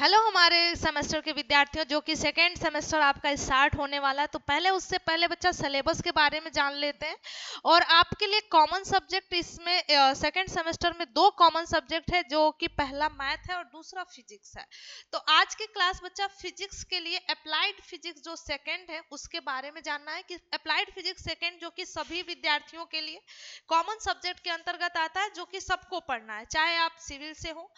Hello हमारे semester के विद्यार्थियों जो कि सेकेंड सेमेस्टर आपका स्टार्ट होने वाला है तो पहले उससे पहले बच्चा सिलेबस के बारे में जान लेते हैं और आपके लिए कॉमन सब्जेक्ट इसमें सेकेंड सेमेस्टर में दो कॉमन सब्जेक्ट है जो कि पहला मैथ है और दूसरा फिजिक्स है तो आज की क्लास बच्चा फिजिक्स के लिए अप्लाइड फिजिक्स जो सेकेंड है उसके बारे में जानना है कि अप्लाइड फिजिक्स सेकेंड जो कि सभी विद्यार्थियों के लिए कॉमन सब्जेक्ट के अंतर्गत आता है जो कि सबको पढ़ना है चाहे आप सिविल से हो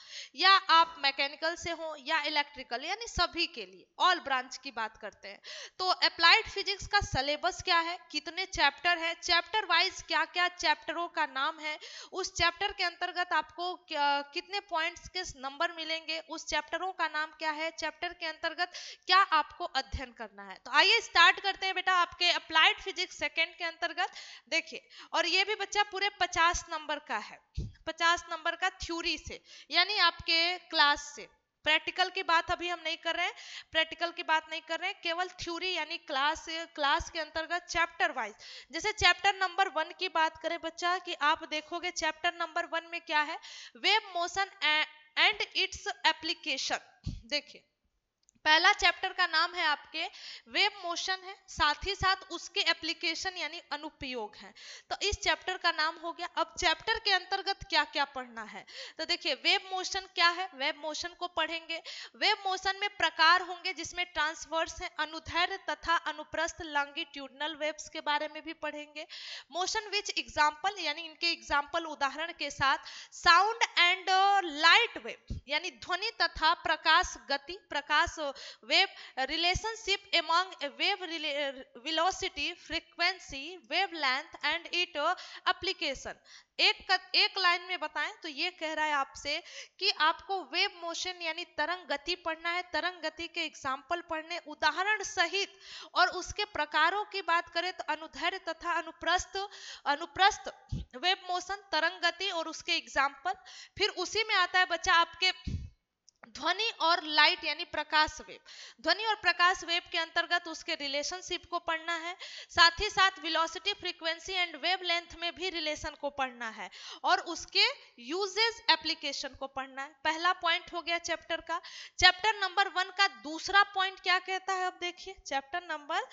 या आप मैकेनिकल से हो या इलेक्ट्रिकल यानी सभी के लिए ऑल ब्रांच की बात करते हैं तो अप्लाइड फिजिक्स का सिलेबस क्या है कितने चैप्टर है चैप्टर वाइज क्या क्या चैप्टरों का नाम है उस चैप्टर के अंतर्गत आपको कितने पॉइंट्स के नंबर मिलेंगे उस चैप्टरों का नाम क्या है चैप्टर के अंतर्गत क्या आपको अध्ययन करना है तो आइए स्टार्ट करते हैं बेटा आपके अप्लाइड फिजिक्स सेकेंड के अंतर्गत देखिए और ये भी बच्चा पूरे पचास नंबर का है पचास नंबर का थ्योरी से यानी आपके क्लास से प्रैक्टिकल की बात अभी हम नहीं कर रहे हैं प्रैक्टिकल की बात नहीं कर रहे हैं केवल थ्योरी यानी क्लास क्लास के अंतर्गत चैप्टर वाइज जैसे चैप्टर नंबर वन की बात करें बच्चा कि आप देखोगे चैप्टर नंबर वन में क्या है wave motion and its application देखिए पहला चैप्टर का नाम है आपके वेब मोशन है साथ ही साथ उसके एप्लीकेशन यानी अनुपयोग है तो इस चैप्टर का नाम हो गया अब चैप्टर के अंतर्गत क्या क्या पढ़ना है तो देखिए वेब मोशन क्या है वेब मोशन को पढ़ेंगे वेब मोशन में प्रकार होंगे जिसमें ट्रांसवर्स है अनुधैर्य तथा अनुप्रस्थ लॉन्गिट्यूडनल वेब्स के बारे में भी पढ़ेंगे मोशन विच एग्जाम्पल यानी इनके एग्जाम्पल उदाहरण के साथ साउंड एंड लाइट वेब यानी ध्वनि तथा प्रकाश गति प्रकाश wave relationship relationship wave wave uh, velocity wavelength and it application एक एक लाइन में बताएं तो ये कह रहा है आपसे कि आपको वेव मोशन यानी तरंग गति पढ़ना है तरंग गति के एग्जांपल पढ़ने उदाहरण सहित और उसके प्रकारों की बात करें तो अनुधैर्य तथा अनुप्रस्थ अनुप्रस्थ वेव मोशन तरंग गति और उसके एग्जांपल फिर उसी में आता है बच्चा आपके ध्वनि और लाइट यानी प्रकाश वेव ध्वनि और प्रकाश वेव के अंतर्गत उसके रिलेशनशिप को पढ़ना है साथ ही साथ velocity frequency and wavelength length में भी रिलेशन को पढ़ना है और उसके यूजेस एप्लीकेशन को पढ़ना है पहला पॉइंट हो गया चैप्टर का चैप्टर नंबर वन का दूसरा पॉइंट क्या कहता है अब देखिए चैप्टर नंबर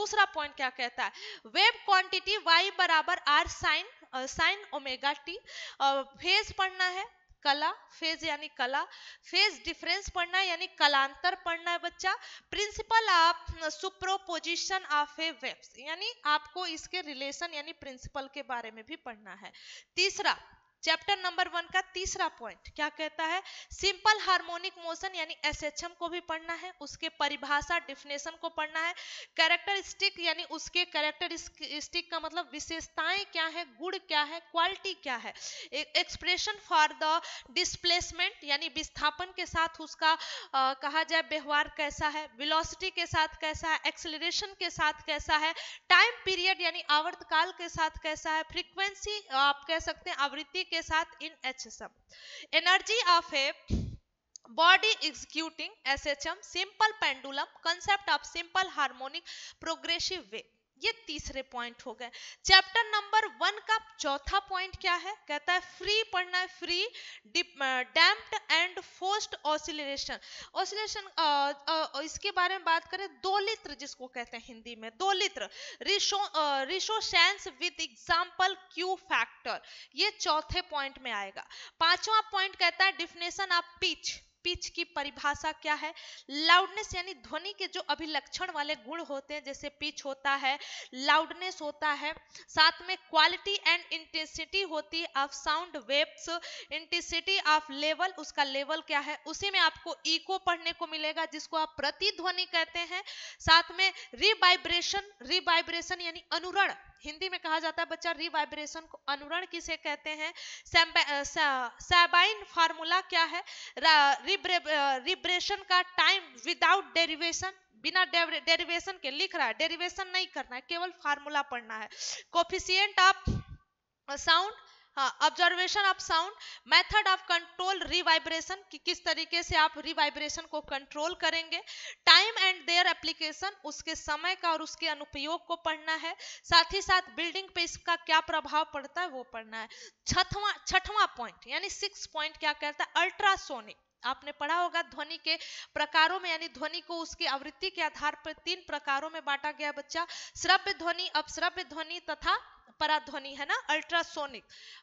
दूसरा पॉइंट क्या कहता है वेव क्वांटिटी वाई बराबर R sine sine omega T phase पढ़ना है कला फेज यानी कला फेज डिफरेंस पढ़ना है यानी कलांतर पढ़ना है बच्चा प्रिंसिपल आप सुप्रोपोजिशन ऑफ ए वेब्स यानी आपको इसके रिलेशन यानी प्रिंसिपल के बारे में भी पढ़ना है तीसरा चैप्टर नंबर वन का तीसरा पॉइंट क्या कहता है सिंपल हार्मोनिक मोशन यानी एसएचएम को भी पढ़ना है उसके परिभाषा डिफिनेशन को पढ़ना है कैरेक्टरिस्टिक यानी उसके कैरेक्टरिस्टिक का मतलब विशेषताएं क्या है गुण क्या है क्वालिटी क्या है एक्सप्रेशन फॉर द डिस्प्लेसमेंट यानी विस्थापन के साथ उसका आ, कहा जाए व्यवहार कैसा है विलोसिटी के साथ कैसा है एक्सिलेशन के साथ कैसा है टाइम पीरियड यानी आवर्तकाल के साथ कैसा है फ्रिक्वेंसी आप कह सकते हैं आवृत्ति के साथ in H S M energy of a body executing S H M simple pendulum concept of simple harmonic progressive wave ये तीसरे पॉइंट हो गए चैप्टर नंबर वन का चौथा पॉइंट क्या है कहता है फ्री पढ़ना है free damped and forced oscillation oscillation इसके बारे में बात करें दो लित्र जिसको कहते हैं हिंदी में दो लित्र resonance with example Q factor ये चौथे पॉइंट में आएगा पांचवा पॉइंट कहता है डिफिनेशन ऑफ पिच पिच की परिभाषा क्या है लाउडनेस यानी ध्वनि के जो अभिलक्षण वाले गुण होते हैं जैसे पिच होता है लाउडनेस होता है साथ में क्वालिटी एंड इंटेंसिटी होती है of sound waves intensity of level उसका लेवल क्या है उसी में आपको इको पढ़ने को मिलेगा जिसको आप प्रतिध्वनि कहते हैं साथ में रिवाइब्रेशन रिवाइब्रेशन यानी अनुरण हिंदी में कहा जाता है बच्चा रिवाइब्रेशन को अनुरण किसे कहते हैं सैबाइन फार्मूला uh, क्या है रिब्रेशन uh, का टाइम विदाउट डेरिवेशन बिना डेरिवेशन के लिख रहा है डेरिवेशन नहीं करना है केवल फार्मूला पढ़ना है coefficient of sound observation of sound method of control reverberation कि किस तरीके से आप रिवाइब्रेशन को कंट्रोल करेंगे टाइम एंड देयर एप्लीकेशन उसके समय का और उसके अनुपयोग को पढ़ना है साथ ही साथ बिल्डिंग पे इसका क्या प्रभाव पड़ता है वो पढ़ना है छठवां छठवां पॉइंट यानी सिक्स पॉइंट क्या कहता है अल्ट्रासोनिक आपने पढ़ा होगा ध्वनि के प्रकारों में यानी ध्वनि को उसकी आवृत्ति के आधार पर तीन प्रकारों में बांटा गया बच्चा श्रव्य ध्वनि अपश्रव्य ध्वनि तथा पराध्वनि है ना अल्ट्रासोनिक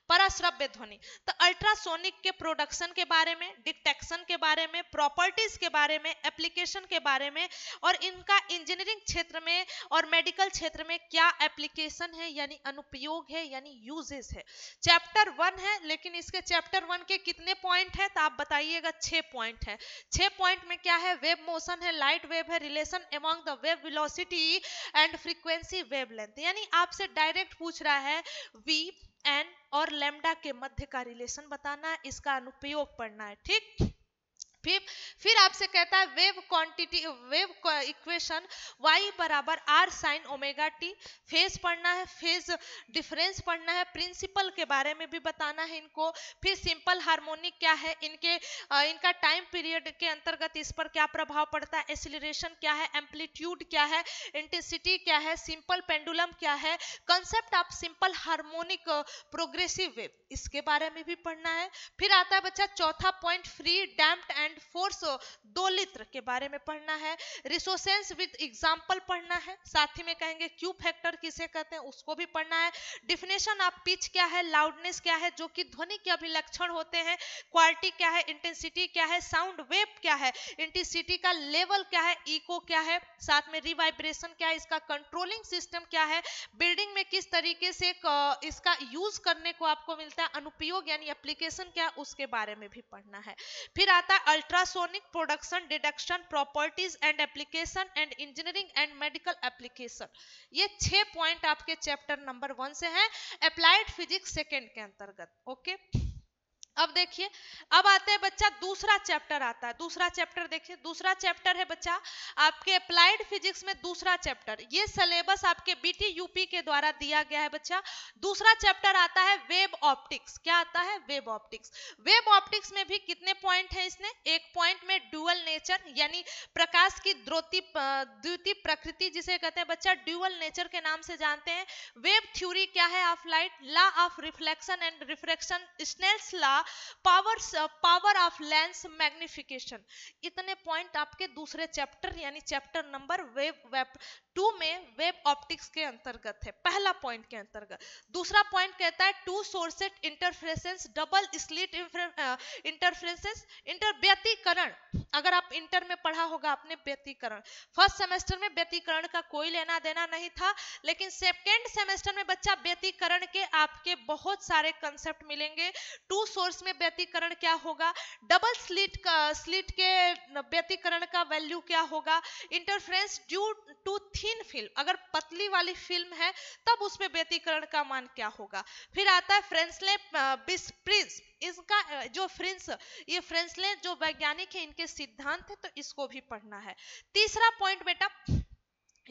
पराश्रव्य ध्वनि तो अल्ट्रासोनिक के प्रोडक्शन के बारे में डिटेक्शन के बारे में प्रॉपर्टीज के बारे में एप्लीकेशन के बारे में और इनका इंजीनियरिंग क्षेत्र में और मेडिकल क्षेत्र में क्या एप्लीकेशन है यानी अनुपयोग है यानी यूजेस है चैप्टर वन है लेकिन इसके चैप्टर वन के कितने पॉइंट है तो आप बताइएगा छह पॉइंट है छह पॉइंट में क्या है वेब मोशन है लाइट वेब है relation among the wave velocity and frequency wave यानी आपसे डायरेक्ट पूछ रहा है वी एन और लेमडा के मध्य का रिलेशन बताना है इसका अनुप्रयोग पढ़ना है ठीक फिर फिर आपसे कहता है wave quantity wave equation y बराबर r sine omega T phase पढ़ना है फेज डिफरेंस पढ़ना है प्रिंसिपल के बारे में भी बताना है इनको फिर सिंपल हार्मोनिक क्या है इनके इनका टाइम पीरियड के अंतर्गत इस पर क्या प्रभाव पड़ता है एसिलेशन क्या है एम्पलीट्यूड क्या है इंटेंसिटी क्या है सिंपल पेंडुलम क्या है concept of simple harmonic progressive wave इसके बारे में भी पढ़ना है फिर आता है बच्चा चौथा point free damped and and force दोलित्र के बारे में पढ़ना है रिसोसेंस विद एग्जांपल पढ़ना है साथ ही में कहेंगे क्यू फैक्टर किसे कहते हैं उसको भी पढ़ना है डिफिनेशन ऑफ पिच क्या है लाउडनेस क्या है जो कि ध्वनि के अभिलक्षण होते हैं क्वालिटी क्या है इंटेंसिटी क्या है साउंड वेव क्या है इंटेंसिटी का लेवल क्या है इको क्या है साथ में रिवाइब्रेशन क्या है इसका कंट्रोलिंग सिस्टम क्या है बिल्डिंग में किस तरीके से इसका यूज करने को आपको मिलता है अनुपयोग यानी एप्लीकेशन क्या उसके बारे में भी पढ़ना है फिर आता है ultrasonic production deduction properties and application and engineering and medical application ये छह पॉइंट आपके चैप्टर नंबर वन से हैं अप्लाइड फिजिक्स सेकेंड के अंतर्गत ओके okay? अब देखिए अब आते हैं बच्चा दूसरा चैप्टर आता है दूसरा चैप्टर देखिए दूसरा चैप्टर है बच्चा आपके अप्लाइड फिजिक्स में दूसरा चैप्टर ये सिलेबस आपके बीटी यूपी के द्वारा दिया गया है बच्चा दूसरा चैप्टर आता है वेब ऑप्टिक्स क्या आता है वेब ऑप्टिक्स वेब ऑप्टिक्स में भी कितने पॉइंट है इसने एक पॉइंट में ड्यूअल नेचर यानी प्रकाश की द्रोती द्वितीय प्रकृति जिसे कहते हैं बच्चा ड्यूअल नेचर के नाम से जानते हैं वेब थ्योरी क्या है of light law of reflection and refraction Snell's law powers power of lens magnification इतने पॉइंट आपके दूसरे चैप्टर यानी chapter number wave wave two में वेब ऑप्टिक्स के अंतर्गत है पहला पॉइंट के अंतर्गत दूसरा पॉइंट कहता है two sources interference double slit interference inter व्यतीकरण अगर आप इंटर में पढ़ा होगा आपने व्यतीकरण फर्स्ट सेमेस्टर में व्यतीकरण का कोई लेना देना नहीं था लेकिन सेकेंड सेमेस्टर में बच्चा व्यतीकरण के आपके बहुत सारे कंसेप्ट मिलेंगे टू सोर्स में व्यतीकरण क्या होगा डबल स्लिट का स्लिट के व्यतीकरण का वैल्यू क्या होगा interference due to thin film अगर पतली वाली फिल्म है तब उसमें व्यतीकरण का मान क्या होगा फिर आता है फ्रेंसले बिस्प्रिज इसका जो फ्रेंस ये फ्रेंसले जो वैज्ञानिक है इनके सिद्धांत है तो इसको भी पढ़ना है तीसरा पॉइंट बेटा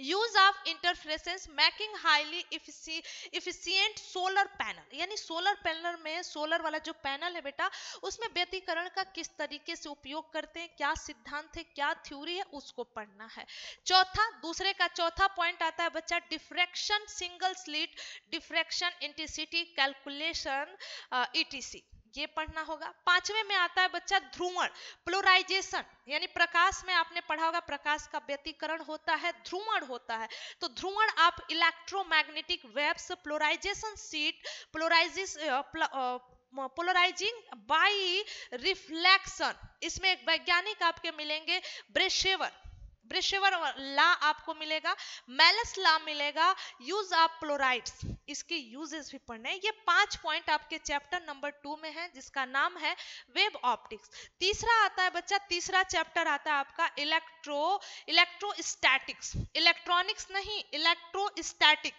use of interferences making highly efficient solar panel यानी सोलर पैनल में सोलर वाला जो पैनल है बेटा उसमें व्यतीकरण का किस तरीके से उपयोग करते हैं क्या सिद्धांत है क्या थ्योरी है उसको पढ़ना है चौथा दूसरे का चौथा पॉइंट आता है बच्चा diffraction single slit diffraction intensity calculation etc ये पढ़ना होगा पांचवे में आता है बच्चा ध्रुवण प्लोराइजेशन यानी प्रकाश में आपने पढ़ा होगा प्रकाश का व्यतीकरण होता है ध्रुवण होता है तो ध्रुवण आप electromagnetic waves polarisation sheet polarises polarising by reflection इसमें एक वैज्ञानिक आपके मिलेंगे ब्रेशेवर ब्रिशेवर ला आपको मिलेगा मेलस ला मिलेगा यूज ऑफ प्लोराइड्स इसके यूजेस भी पढ़ने ये पांच पॉइंट आपके चैप्टर नंबर टू में है जिसका नाम है वेब ऑप्टिक्स तीसरा आता है बच्चा तीसरा चैप्टर आता है आपका इलेक्ट्रो इलेक्ट्रोस्टैटिक्स इलेक्ट्रॉनिक्स नहीं स्टैटिक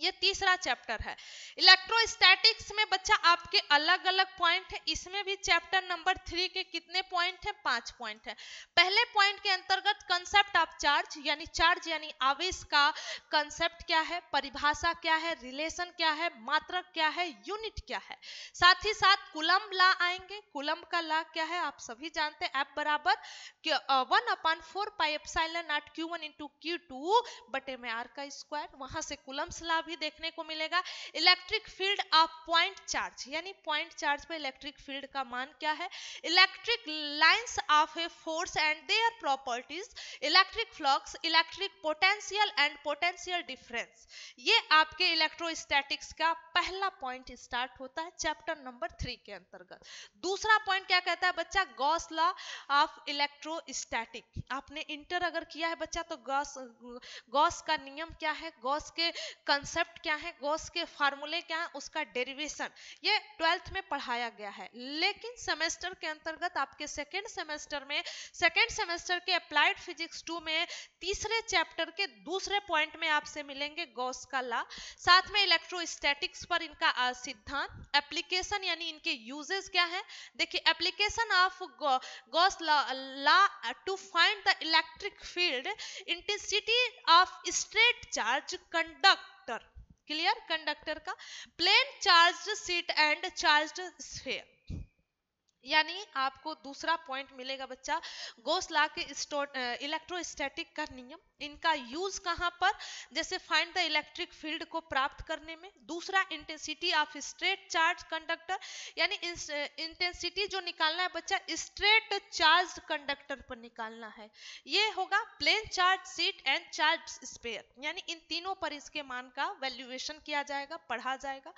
ये तीसरा चैप्टर है इलेक्ट्रोस्टैटिक्स में बच्चा आपके अलग अलग पॉइंट है इसमें भी चैप्टर नंबर थ्री के कितने पॉइंट है पांच पॉइंट है पहले पॉइंट के अंतर्गत कंसेप्ट ऑफ चार्ज यानी चार्ज यानी आवेश का कंसेप्ट क्या है परिभाषा क्या है रिलेशन क्या है मात्रक क्या है यूनिट क्या है साथ ही साथ कुलम ला आएंगे कुलम का ला क्या है आप सभी जानते हैं एफ बराबर one upon four pi epsilon Q one into Q two बटे में आर का स्क्वायर वहां से कुलम्स ला भी भी देखने को मिलेगा electric field of point charge यानी पॉइंट चार्ज पर इलेक्ट्रिक फील्ड का मान क्या है electric lines of a force and their properties electric flux electric potential and potential difference ये आपके इलेक्ट्रोस्टैटिक्स का पहला पॉइंट स्टार्ट होता है चैप्टर नंबर थ्री के अंतर्गत दूसरा पॉइंट क्या कहता है बच्चा गॉस लॉ ऑफ इलेक्ट्रोस्टैटिक आपने इंटर अगर किया है बच्चा तो गॉस गॉस का नियम क्या है गॉस के कंस कंसेप्ट क्या है गॉस के फार्मूले क्या है उसका डेरिवेशन ये ट्वेल्थ में पढ़ाया गया है लेकिन सेमेस्टर के अंतर्गत आपके सेकेंड सेमेस्टर में सेकेंड सेमेस्टर के अप्लाइड फिजिक्स टू में तीसरे चैप्टर के दूसरे पॉइंट में आपसे मिलेंगे गॉस का ला साथ में इलेक्ट्रोस्टैटिक्स पर इनका सिद्धांत एप्लीकेशन यानी इनके यूजेस क्या है देखिए application of Gauss law to find the electric field intensity of straight charge conduct clear conductor का plane charged sheet and charged sphere यानी आपको दूसरा पॉइंट मिलेगा बच्चा गोसला के इलेक्ट्रोस्टैटिक का नियम इनका यूज कहाँ पर जैसे फाइंड द इलेक्ट्रिक फील्ड को प्राप्त करने में दूसरा intensity of straight charge conductor यानी इंटेंसिटी जो निकालना है बच्चा स्ट्रेट चार्ज कंडक्टर पर निकालना है ये होगा plane charge sheet and charge sphere यानी इन तीनों पर इसके मान का वैल्यूएशन किया जाएगा पढ़ा जाएगा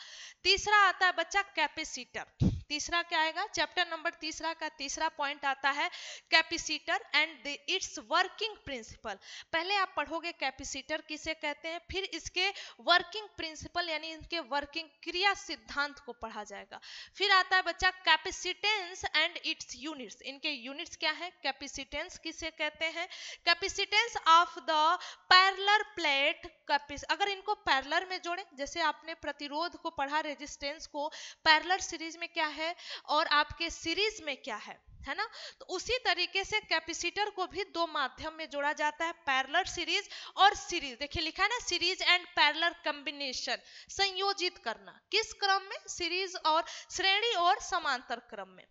तीसरा आता है बच्चा कैपेसिटर तीसरा क्या आएगा चैप्टर नंबर तीसरा का तीसरा पॉइंट आता है capacitor and its working principle पहले आप पढ़ोगे कैपेसिटर किसे कहते हैं फिर इसके वर्किंग प्रिंसिपल यानी इनके वर्किंग क्रिया सिद्धांत को पढ़ा जाएगा फिर आता है बच्चा कैपेसिटेंस एंड इट्स यूनिट्स इनके यूनिट्स क्या है कैपेसिटेंस किसे कहते हैं capacitance of the parallel plate अगर इनको पैरलर में जोड़े जैसे आपने प्रतिरोध को पढ़ा रेजिस्टेंस को पैरलर सीरीज में क्या है और आपके सीरीज में क्या है है ना तो उसी तरीके से कैपेसिटर को भी दो माध्यम में जोड़ा जाता है पैरलर सीरीज और सीरीज देखिए लिखा है ना सीरीज एंड पैरलर कम्बिनेशन संयोजित करना किस क्रम में सीरीज और श्रेणी और समांतर क्रम में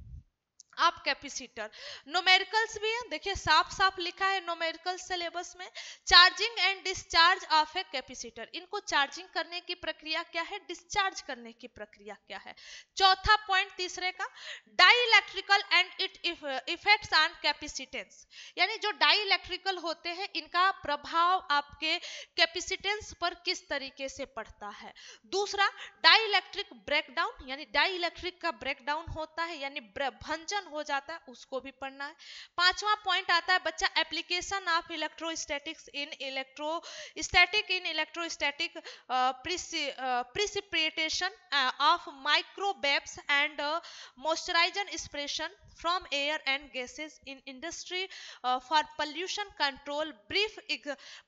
आप कैपेसिटर नोमेरिकल्स भी है देखिए साफ साफ लिखा है नोमेरिकल सिलेबस में charging and discharge of a capacitor इनको चार्जिंग करने की प्रक्रिया क्या है डिस्चार्ज करने की प्रक्रिया क्या है चौथा पॉइंट तीसरे का dielectrical and it effects on capacitance यानी जो डाइलेक्ट्रिकल होते हैं इनका प्रभाव आपके कैपेसिटेंस पर किस तरीके से पड़ता है दूसरा डाइलेक्ट्रिक ब्रेकडाउन यानी डाइलेक्ट्रिक का ब्रेकडाउन होता है यानी भंजन डिस्कशन हो जाता है उसको भी पढ़ना है पांचवा पॉइंट आता है बच्चा application of electrostatics in electrostatic in electrostatic precipitation of microwaves and moisturisation separation from air and gases in industry for pollution control brief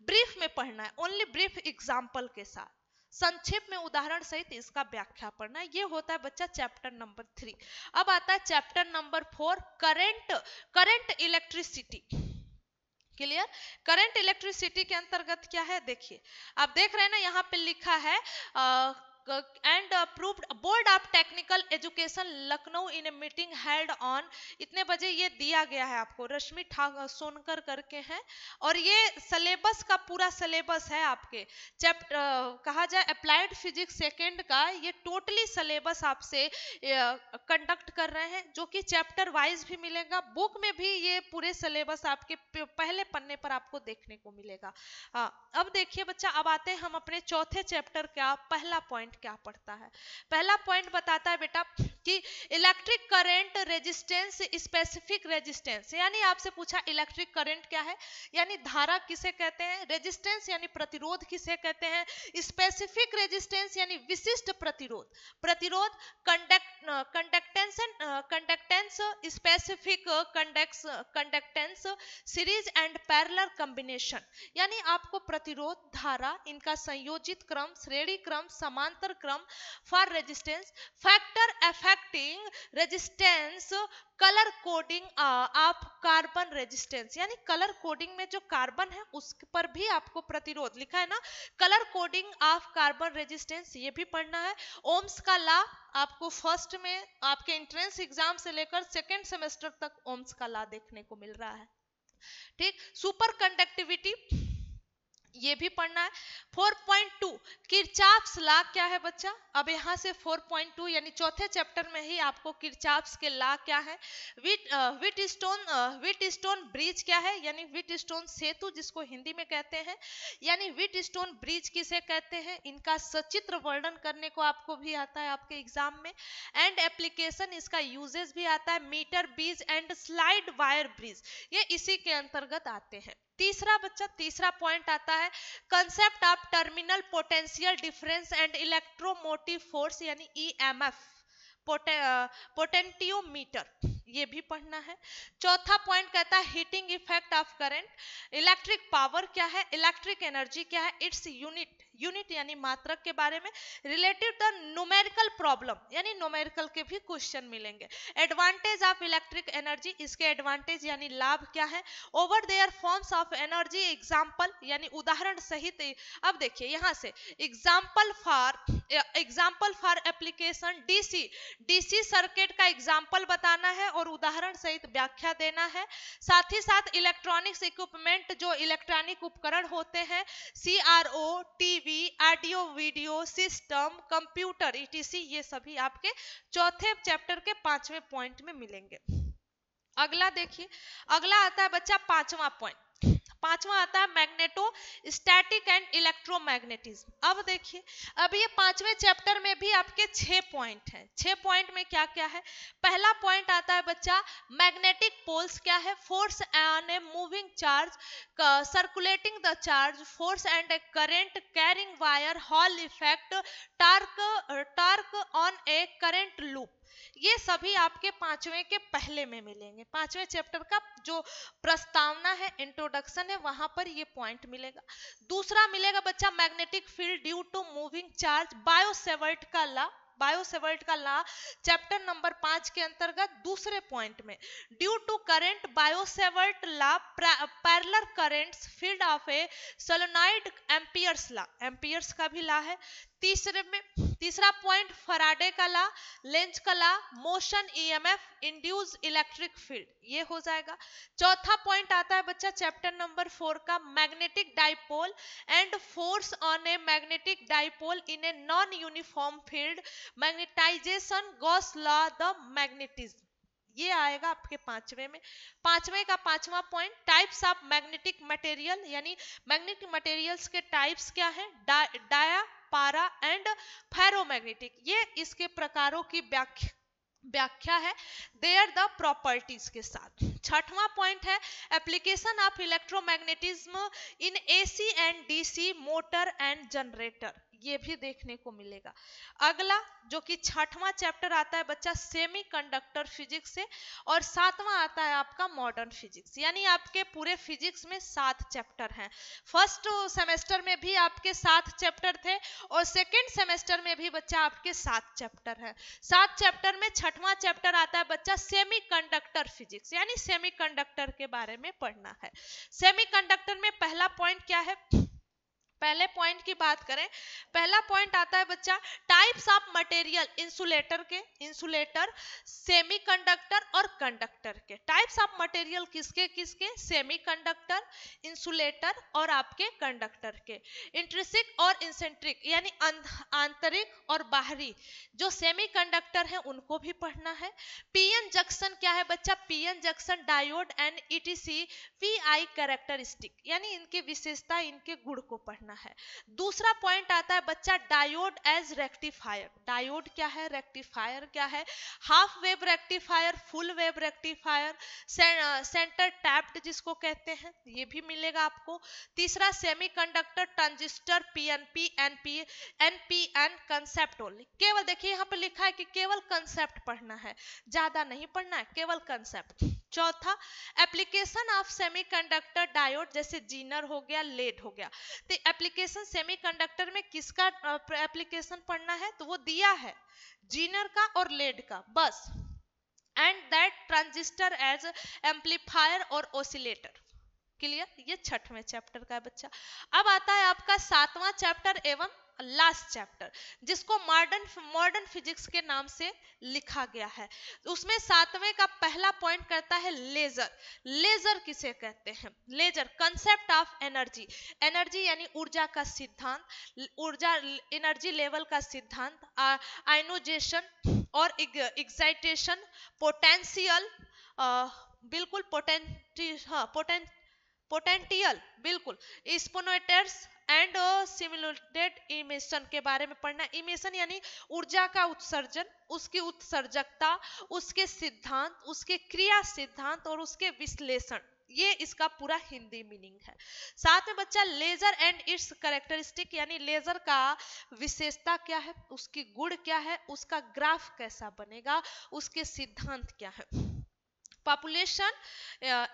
brief में पढ़ना है ओनली ब्रीफ example के साथ संक्षेप में उदाहरण सहित इसका व्याख्या पढ़ना ये होता है बच्चा चैप्टर नंबर थ्री अब आता है chapter number four current current electricity clear current electricity के अंतर्गत क्या है देखिए आप देख रहे हैं ना यहाँ पे लिखा है ah, and approved board of technical education Lucknow in a meeting held on इतने बजे ये दिया गया है आपको रश्मि ठाकुर uh, सोनकर करके हैं और ये सलेबस का पूरा सलेबस है आपके चैप्टर uh, कहा जाए अप्लाइड फिजिक्स सेकेंड का ये टोटली सलेबस आपसे कंडक्ट uh, कर रहे हैं जो कि चैप्टर वाइज भी मिलेगा बुक में भी ये पूरे सलेबस आपके पहले पन्ने पर आपको देखने को मिलेगा आ, हाँ, अब देखिए बच्चा अब आते हैं हम अपने चौथे चैप्टर का पहला पॉइंट क्या पड़ता है पहला पॉइंट बताता है बेटा कि electric current resistance specific resistance यानी आपसे पूछा इलेक्ट्रिक करंट क्या है यानी धारा किसे कहते हैं रेजिस्टेंस यानी प्रतिरोध किसे कहते हैं स्पेसिफिक रेजिस्टेंस यानी विशिष्ट प्रतिरोध प्रतिरोध conduct conductance conductance specific conduct conductance series and parallel combination यानी आपको प्रतिरोध धारा इनका संयोजित क्रम श्रेणी क्रम समांतर क्रम for resistance factor effect attracting resistance colour coding आप कार्बन रेजिस्टेंस यानी कलर कोडिंग में जो कार्बन है उस पर भी आपको प्रतिरोध लिखा है ना colour coding of carbon resistance ये भी पढ़ना है ओम्स का ला आपको फर्स्ट में आपके एंट्रेंस एग्जाम से लेकर सेकेंड सेमेस्टर तक ओम्स का ला देखने को मिल रहा है ठीक सुपर कंडक्टिविटी ये भी पढ़ना है 4.2 पॉइंट किरचाप्स ला क्या है बच्चा अब यहाँ से 4.2 यानी चौथे चैप्टर में ही आपको किरचाप्स के ला क्या है Wheat Wheatstone Wheatstone bridge क्या है यानी विट स्टोन सेतु जिसको हिंदी में कहते हैं यानी विट स्टोन ब्रिज किसे कहते हैं इनका सचित्र वर्णन करने को आपको भी आता है आपके एग्जाम में एंड एप्लीकेशन इसका यूजेज भी आता है metre bridge and slide wire bridge ये इसी के अंतर्गत आते हैं तीसरा बच्चा तीसरा पॉइंट आता है concept of terminal potential difference and electromotive force यानी ईएमएफ e पोटेंटियोमीटर uh, ये भी पढ़ना है चौथा पॉइंट कहता है heating effect of current electric power क्या है इलेक्ट्रिक एनर्जी क्या है इट्स यूनिट यूनिट यानी मात्रक के बारे में रिलेटिव द न्यूमेरिकल प्रॉब्लम यानी न्यूमेरिकल के भी क्वेश्चन मिलेंगे एडवांटेज ऑफ इलेक्ट्रिक एनर्जी इसके एडवांटेज यानी लाभ क्या है over their forms of energy example यानी उदाहरण सहित अब देखिए यहाँ से example for example for application DC DC circuit का एग्जाम्पल बताना है और उदाहरण सहित व्याख्या देना है साथ ही साथ इलेक्ट्रॉनिक्स इक्विपमेंट जो इलेक्ट्रॉनिक उपकरण होते हैं C R O T TV audio video system computer etc ये सभी आपके चौथे चैप्टर के पांचवें पॉइंट में मिलेंगे अगला देखिए अगला आता है बच्चा पांचवा पॉइंट पांचवा आता है मैग्नेटो स्टैटिक एंड इलेक्ट्रोमैग्नेटिज्म अब देखिए अब ये पांचवे चैप्टर में भी आपके छह पॉइंट हैं छह पॉइंट में क्या क्या है पहला पॉइंट आता है बच्चा मैग्नेटिक पोल्स क्या है force on a moving charge circulating the charge force and a current carrying wire Hall effect torque torque on a current loop ये सभी आपके पांचवें के पहले में मिलेंगे पांचवें चैप्टर का जो प्रस्तावना है इंट्रोडक्शन है वहां पर ये पॉइंट मिलेगा दूसरा मिलेगा बच्चा magnetic field due to moving charge Biot Savart का ला बायोसेवर्ट का ला चैप्टर नंबर पांच के अंतर्गत दूसरे पॉइंट में due to current Biot Savart law parallel currents field of a solenoid Ampere's law Ampere's का भी ला है तीसरे में तीसरा पॉइंट फराडे का ला लेंच का law motion EMF induce electric field ये हो जाएगा चौथा पॉइंट आता है बच्चा चैप्टर नंबर फोर का magnetic dipole and force on a magnetic dipole in a non uniform field magnetisation Gauss law the magnetism ये आएगा आपके पांचवे में पांचवे का पांचवा point types of magnetic material यानी मैग्नेटिक मटेरियल्स के टाइप्स क्या है डा, डाया पारा एंड फेरोमैग्नेटिक ये इसके प्रकारों की व्याख्या व्याख्या है आर द प्रॉपर्टीज के साथ छठवां पॉइंट है application of electromagnetism in AC and DC motor and generator ये भी देखने को मिलेगा अगला जो कि छठवां चैप्टर आता है बच्चा सेमीकंडक्टर फिजिक्स से और सातवां आता है आपका मॉडर्न फिजिक्स यानी आपके पूरे फिजिक्स में सात चैप्टर हैं फर्स्ट सेमेस्टर में भी आपके सात चैप्टर थे और सेकेंड सेमेस्टर में भी बच्चा आपके सात चैप्टर है सात चैप्टर में छठवां चैप्टर आता है बच्चा सेमी फिजिक्स यानी सेमी के बारे में पढ़ना है सेमी में पहला पॉइंट क्या है पहले पॉइंट की बात करें पहला पॉइंट आता है बच्चा टाइप्स ऑफ मटेरियल इंसुलेटर के इंसुलेटर सेमीकंडक्टर और कंडक्टर के टाइप्स ऑफ मटेरियल किसके किसके सेमीकंडक्टर इंसुलेटर और आपके कंडक्टर के इंट्रिसिक और इंसेंट्रिक यानी आंतरिक और बाहरी जो सेमीकंडक्टर है उनको भी पढ़ना है पीएन जंक्शन क्या है बच्चा PN junction diode and etc PI characteristic यानी इनकी विशेषता इनके गुड़ को पढ़ना करना है दूसरा पॉइंट आता है बच्चा डायोड एज रेक्टिफायर डायोड क्या है रेक्टिफायर क्या है half wave rectifier full wave rectifier centre tapped जिसको कहते हैं ये भी मिलेगा आपको तीसरा semiconductor transistor PNP NP NPN concept only केवल देखिए यहाँ पे लिखा है कि केवल कंसेप्ट पढ़ना है ज्यादा नहीं पढ़ना है केवल कंसेप्ट चौथा एप्लीकेशन ऑफ सेमीकंडक्टर डायोड जैसे जीनर हो गया लेड हो गया तो एप्लीकेशन सेमीकंडक्टर में किसका एप्लीकेशन पढ़ना है तो वो दिया है जीनर का और लेड का बस and that transistor as amplifier और ओसिलेटर क्लियर ये छठवें चैप्टर का है बच्चा अब आता है आपका सातवां चैप्टर एवं लास्ट चैप्टर जिसको मॉडर्न मॉडर्न फिजिक्स के नाम से लिखा गया है उसमें सातवें का पहला पॉइंट करता है लेजर लेजर किसे कहते हैं laser concept of energy energy यानी ऊर्जा का सिद्धांत ऊर्जा एनर्जी लेवल का सिद्धांत आइनोजेशन और एक्साइटेशन पोटेंशियल बिल्कुल पोटेंटी हाँ पोटें पोटेंटियल बिल्कुल स्पोनोटर्स एंड सिमुलेटेड इमिशन के बारे में पढ़ना इमिशन यानी ऊर्जा का उत्सर्जन उसकी उत्सर्जकता उसके सिद्धांत उसके क्रिया सिद्धांत और उसके विश्लेषण ये इसका पूरा हिंदी मीनिंग है साथ में बच्चा लेजर एंड इट्स करेक्टरिस्टिक यानी लेजर का विशेषता क्या है उसकी गुण क्या है उसका ग्राफ कैसा बनेगा उसके सिद्धांत क्या है population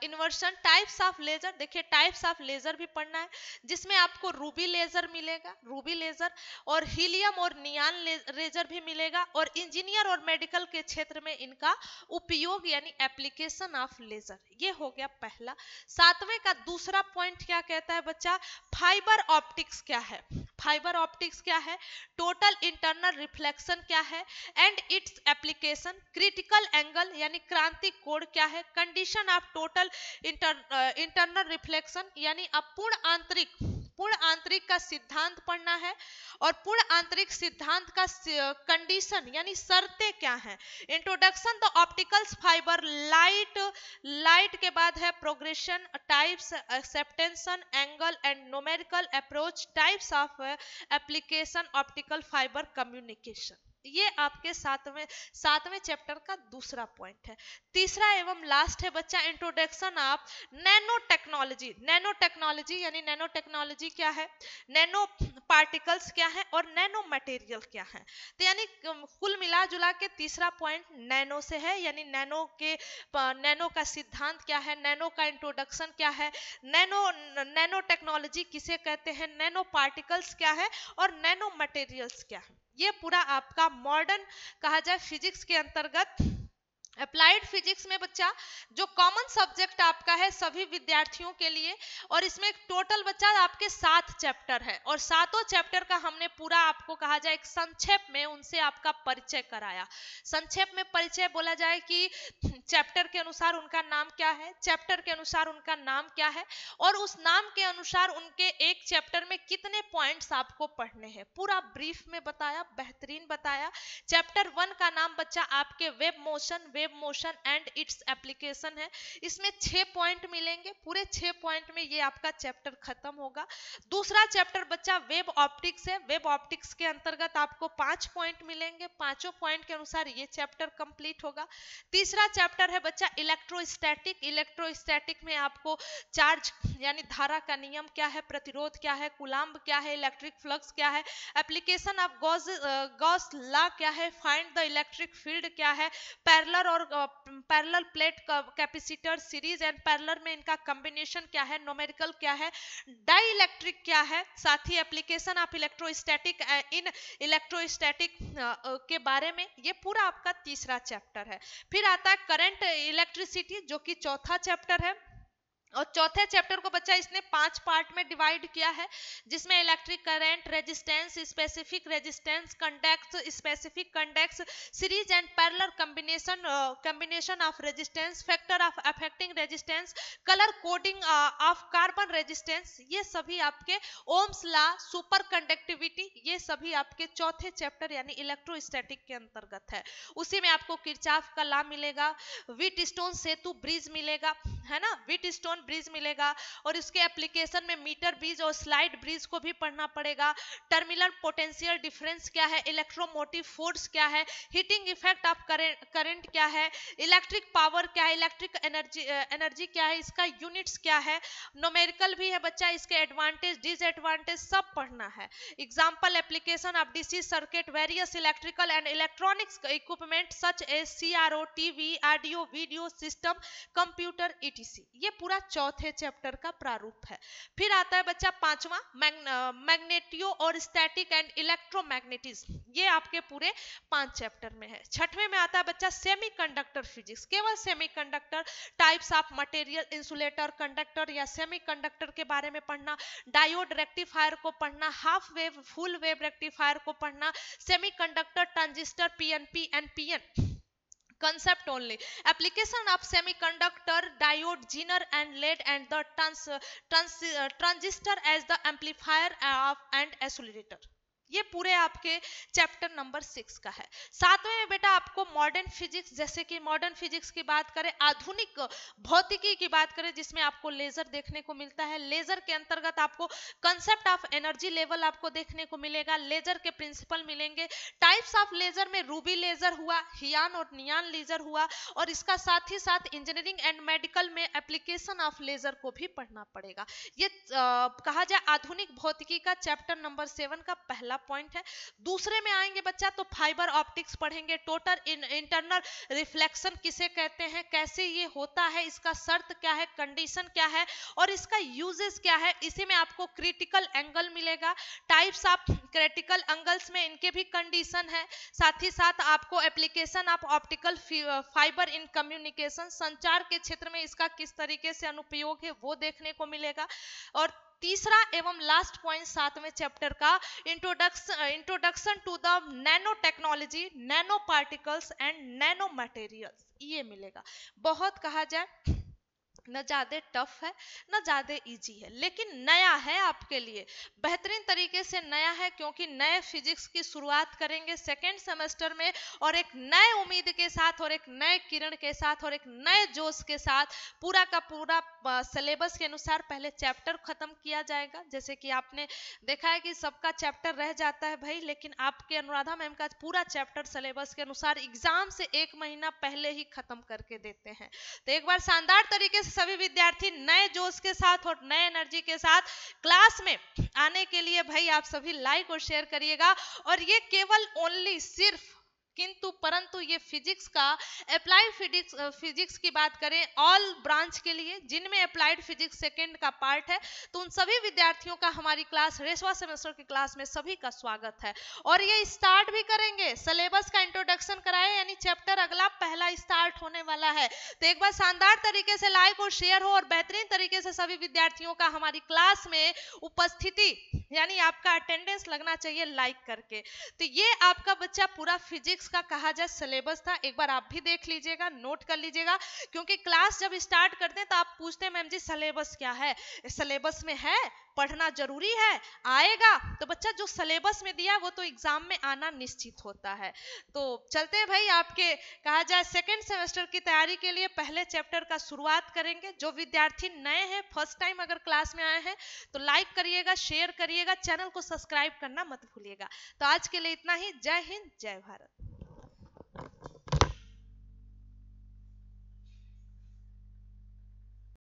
inversion types of laser देखिए टाइप्स ऑफ लेजर भी पढ़ना है जिसमें आपको रूबी लेजर मिलेगा रूबी लेजर और हीलियम और नियान लेजर भी मिलेगा और इंजीनियर और मेडिकल के क्षेत्र में इनका उपयोग यानी एप्लीकेशन ऑफ लेजर ये हो गया पहला सातवें का दूसरा पॉइंट क्या कहता है बच्चा फाइबर ऑप्टिक्स क्या है फाइबर ऑप्टिक्स क्या है टोटल इंटरनल रिफ्लेक्शन क्या है and its application critical angle यानी क्रांति कोण क्या है condition of total internal reflection यानी अपूर्ण आंतरिक पूर्ण आंतरिक का सिद्धांत पढ़ना है और पूर्ण आंतरिक सिद्धांत का कंडीशन यानी शर्तें क्या हैं introduction the opticals fibre light light के बाद है progression types acceptance angle and numerical approach types of application optical fibre communication ये आपके सातवें सातवें चैप्टर का दूसरा पॉइंट है तीसरा एवं लास्ट है बच्चा इंट्रोडक्शन आप नैनो टेक्नोलॉजी नैनो टेक्नोलॉजी यानी नैनो टेक्नोलॉजी क्या है नैनो पार्टिकल्स क्या है और नैनो मटेरियल क्या है तो यानी कुल मिला जुला के तीसरा पॉइंट नैनो से है यानी नैनो के नैनो का सिद्धांत क्या है नैनो का इंट्रोडक्शन क्या है नैनो नैनो टेक्नोलॉजी किसे कहते हैं नैनो पार्टिकल्स क्या है और नैनो मटेरियल्स क्या है ये पूरा आपका मॉडर्न कहा जाए फिजिक्स के अंतर्गत अप्लाइड फिजिक्स में बच्चा जो कॉमन सब्जेक्ट आपका है सभी विद्यार्थियों के लिए और इसमें टोटल बच्चा आपके सात चैप्टर है और सातों चैप्टर का हमने पूरा आपको कहा जाए एक संक्षेप में उनसे आपका परिचय कराया संक्षेप में परिचय बोला जाए कि चैप्टर के अनुसार उनका नाम क्या है चैप्टर के अनुसार उनका नाम क्या है और उस नाम के अनुसार उनके एक चैप्टर में कितने पॉइंट्स आपको पढ़ने हैं पूरा ब्रीफ में बताया बेहतरीन बताया चैप्टर वन का नाम बच्चा आपके wave motion wave wave motion and its application है इसमें छः पॉइंट मिलेंगे पूरे छः पॉइंट में ये आपका चैप्टर खत्म होगा दूसरा चैप्टर बच्चा वेब ऑप्टिक्स है वेब ऑप्टिक्स के अंतर्गत आपको पाँच पॉइंट मिलेंगे पाँचों पॉइंट के अनुसार ये चैप्टर कंप्लीट होगा तीसरा चैप्टर है बच्चा इलेक्ट्रोस्टैटिक इलेक्ट्रोस्टैटिक में आपको चार्ज यानी धारा का नियम क्या है प्रतिरोध क्या है कुलाम्ब क्या है इलेक्ट्रिक फ्लक्स क्या है application of Gauss Gauss law क्या है फाइंड द इलेक्ट्रिक फील्ड क्या है पैरलर और parallel plate capacitor series and parallel में इनका कॉम्बिनेशन क्या है नोमेरिकल क्या है डाइलेक्ट्रिक क्या है साथ ही एप्लीकेशन आप इलेक्ट्रोस्टैटिक इन इलेक्ट्रोस्टैटिक के बारे में ये पूरा आपका तीसरा चैप्टर है फिर आता है करंट इलेक्ट्रिसिटी जो कि चौथा चैप्टर है और चौथे चैप्टर को बच्चा इसने पांच पार्ट में डिवाइड किया है जिसमें electric current resistance specific resistance conduct specific conduct series and parallel combination combination of resistance factor of affecting resistance colour coding of carbon resistance ये सभी आपके ओम्स ला सुपर कंडक्टिविटी ये सभी आपके चौथे चैप्टर यानी इलेक्ट्रोस्टैटिक के अंतर्गत है उसी में आपको किरचाफ का ला मिलेगा वीट स्टोन सेतु ब्रिज मिलेगा है ना विट स्टोन ब्रिज मिलेगा और इसके एप्लीकेशन में मीटर ब्रिज और स्लाइड ब्रिज को भी पढ़ना पड़ेगा टर्मिनल पोटेंशियल डिफरेंस क्या है इलेक्ट्रोमोटिव फोर्स क्या है हीटिंग इफेक्ट ऑफ करंट क्या है इलेक्ट्रिक पावर क्या है इलेक्ट्रिक एनर्जी एनर्जी क्या है इसका यूनिट्स क्या है नोमेरिकल भी है बच्चा इसके एडवांटेज डिसएडवांटेज सब पढ़ना है example application of DC circuit various electrical and electronics equipment such as C R O TV audio video system computer BTC ये पूरा चौथे चैप्टर का प्रारूप है फिर आता है बच्चा पांचवा मैग्नेटियो और स्टैटिक एंड इलेक्ट्रोमैग्नेटिज्म ये आपके पूरे पांच चैप्टर में है छठवें में आता है बच्चा सेमीकंडक्टर फिजिक्स केवल semiconductor types of material insulator conductor या सेमीकंडक्टर के बारे में पढ़ना डायोड रेक्टिफायर को पढ़ना half wave full wave rectifier को पढ़ना semiconductor transistor PNP and PN concept only application of semiconductor diode zener and lead and the trans, trans, uh, transistor as the amplifier of, and accelerator ये पूरे आपके chapter number six का है सातवें में बेटा आपको मॉडर्न फिजिक्स जैसे कि मॉडर्न फिजिक्स की बात करें आधुनिक भौतिकी की बात करें जिसमें आपको लेजर देखने को मिलता है लेजर के अंतर्गत आपको कंसेप्ट ऑफ एनर्जी लेवल आपको देखने को मिलेगा लेजर के प्रिंसिपल मिलेंगे टाइप्स ऑफ लेजर में रूबी लेजर हुआ हियान और नियान लेजर हुआ और इसका साथ ही साथ इंजीनियरिंग एंड मेडिकल में एप्लीकेशन ऑफ लेजर को भी पढ़ना पड़ेगा ये आ, कहा जाए आधुनिक भौतिकी का चैप्टर नंबर सेवन का पहला बड़ा पॉइंट है दूसरे में आएंगे बच्चा तो फाइबर ऑप्टिक्स पढ़ेंगे टोटल इंटरनल रिफ्लेक्शन किसे कहते हैं कैसे ये होता है इसका शर्त क्या है कंडीशन क्या है और इसका यूजेस क्या है इसी में आपको क्रिटिकल एंगल मिलेगा टाइप्स ऑफ क्रिटिकल एंगल्स में इनके भी कंडीशन है साथ ही साथ आपको application of optical fibre in communication संचार के क्षेत्र में इसका किस तरीके से अनुपयोग है वो देखने को मिलेगा और तीसरा एवं लास्ट पॉइंट सातवें चैप्टर का introduction introduction to the nano technology nano particles and nano materials ये मिलेगा बहुत कहा जाए ना ज़्यादा टफ है न ज़्यादा इजी है लेकिन नया है आपके लिए बेहतरीन तरीके से नया है क्योंकि नए फिजिक्स की शुरुआत करेंगे सेकेंड सेमेस्टर में और एक नए उम्मीद के साथ और एक नए किरण के साथ और एक नए जोश के साथ पूरा का पूरा सिलेबस के अनुसार पहले चैप्टर खत्म किया जाएगा जैसे कि आपने देखा है कि सबका चैप्टर रह जाता है भाई लेकिन आपके अनुराधा मैम का पूरा चैप्टर सिलेबस के अनुसार एग्जाम से एक महीना पहले ही खत्म करके देते हैं तो एक बार शानदार तरीके से सभी विद्यार्थी नए जोश के साथ और नए एनर्जी के साथ क्लास में आने के लिए भाई आप सभी लाइक और शेयर करिएगा और ये केवल ओनली सिर्फ किंतु परंतु ये फिजिक्स का अप्लाइड फिजिक्स फिजिक्स की बात करें ऑल ब्रांच के लिए जिनमें अप्लाइड फिजिक्स सेकेंड का पार्ट है तो उन सभी विद्यार्थियों का हमारी क्लास रेसवा सेमेस्टर की क्लास में सभी का स्वागत है और ये स्टार्ट भी करेंगे सिलेबस का इंट्रो इंट्रोडक्शन कराए यानी चैप्टर अगला पहला स्टार्ट होने वाला है तो एक बार शानदार तरीके से लाइक और शेयर हो और बेहतरीन तरीके से सभी विद्यार्थियों का हमारी क्लास में उपस्थिति यानी आपका अटेंडेंस लगना चाहिए लाइक करके तो ये आपका बच्चा पूरा फिजिक्स का कहा जाए सिलेबस था एक बार आप भी देख लीजिएगा नोट कर लीजिएगा क्योंकि क्लास जब स्टार्ट करते हैं तो आप पूछते हैं मैम जी सिलेबस क्या है सिलेबस में है पढ़ना जरूरी है आएगा तो बच्चा जो सिलेबस में दिया वो तो एग्जाम में आना निश्चित होता है तो चलते हैं भाई आपके कहा जाए सेकेंड सेमेस्टर की तैयारी के लिए पहले चैप्टर का शुरुआत करेंगे जो विद्यार्थी नए हैं फर्स्ट टाइम अगर क्लास में आए हैं तो लाइक करिएगा शेयर करिए भूलिएगा चैनल को सब्सक्राइब करना मत भूलिएगा तो आज के लिए इतना ही जय हिंद जय भारत